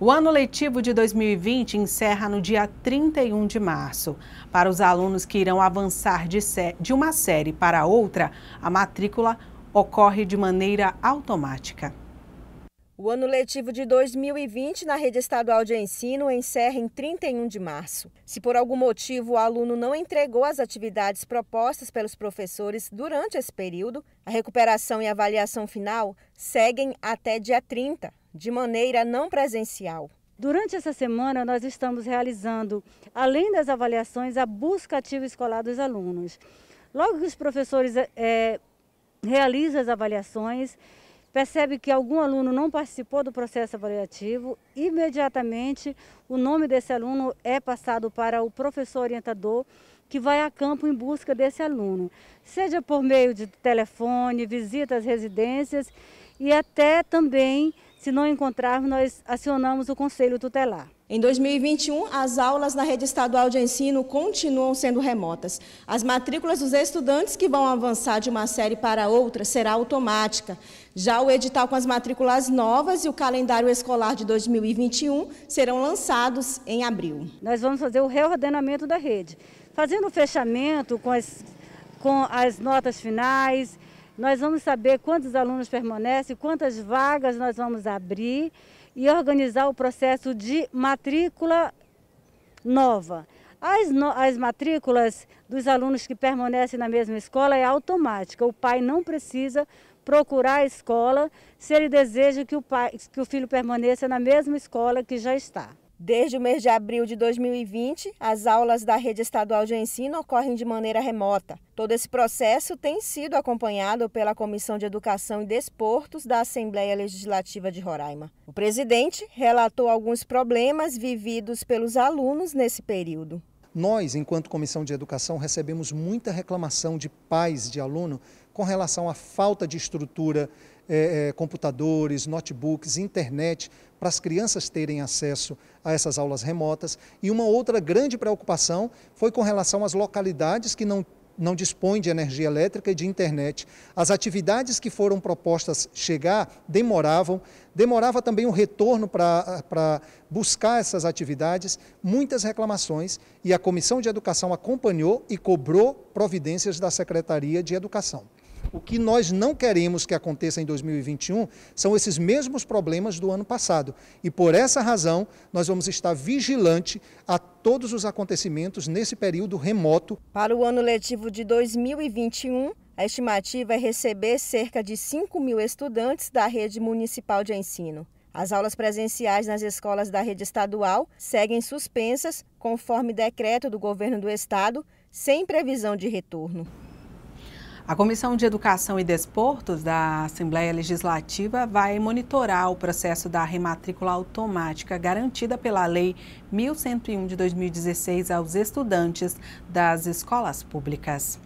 O ano letivo de 2020 encerra no dia 31 de março. Para os alunos que irão avançar de, de uma série para outra, a matrícula ocorre de maneira automática. O ano letivo de 2020 na rede estadual de ensino encerra em 31 de março. Se por algum motivo o aluno não entregou as atividades propostas pelos professores durante esse período, a recuperação e avaliação final seguem até dia 30, de maneira não presencial. Durante essa semana, nós estamos realizando, além das avaliações, a busca ativa escolar dos alunos. Logo que os professores é, realizam as avaliações, percebe que algum aluno não participou do processo avaliativo, imediatamente o nome desse aluno é passado para o professor orientador que vai a campo em busca desse aluno, seja por meio de telefone, visita às residências e até também, se não encontrarmos, nós acionamos o conselho tutelar. Em 2021, as aulas na rede estadual de ensino continuam sendo remotas. As matrículas dos estudantes que vão avançar de uma série para outra será automática. Já o edital com as matrículas novas e o calendário escolar de 2021 serão lançados em abril. Nós vamos fazer o reordenamento da rede, fazendo o fechamento com as, com as notas finais, nós vamos saber quantos alunos permanecem, quantas vagas nós vamos abrir e organizar o processo de matrícula nova. As, no, as, matrículas dos alunos que permanecem na mesma escola é automática. O pai não precisa procurar a escola se ele deseja que o, pai, que o filho permaneça na mesma escola que já está. Desde o mês de abril de 2020, as aulas da rede estadual de ensino ocorrem de maneira remota. Todo esse processo tem sido acompanhado pela Comissão de Educação e Desportos da Assembleia Legislativa de Roraima. O presidente relatou alguns problemas vividos pelos alunos nesse período. Nós, enquanto Comissão de Educação, recebemos muita reclamação de pais de aluno com relação à falta de estrutura, eh, eh, computadores, notebooks, internet, para as crianças terem acesso a essas aulas remotas. E uma outra grande preocupação foi com relação às localidades que não não dispõe de energia elétrica e de internet. As atividades que foram propostas chegar demoravam, demorava também o retorno para buscar essas atividades, muitas reclamações, e a Comissão de Educação acompanhou e cobrou providências da Secretaria de Educação o que nós não queremos que aconteça em 2021 são esses mesmos problemas do ano passado. E por essa razão, nós vamos estar vigilante a todos os acontecimentos nesse período remoto. Para o ano letivo de 2021, a estimativa é receber cerca de 5 mil estudantes da rede municipal de ensino. As aulas presenciais nas escolas da rede estadual seguem suspensas, conforme decreto do governo do estado, sem previsão de retorno. A Comissão de Educação e Desportos da Assembleia Legislativa vai monitorar o processo da rematrícula automática garantida pela Lei 1101 de 2016 aos estudantes das escolas públicas.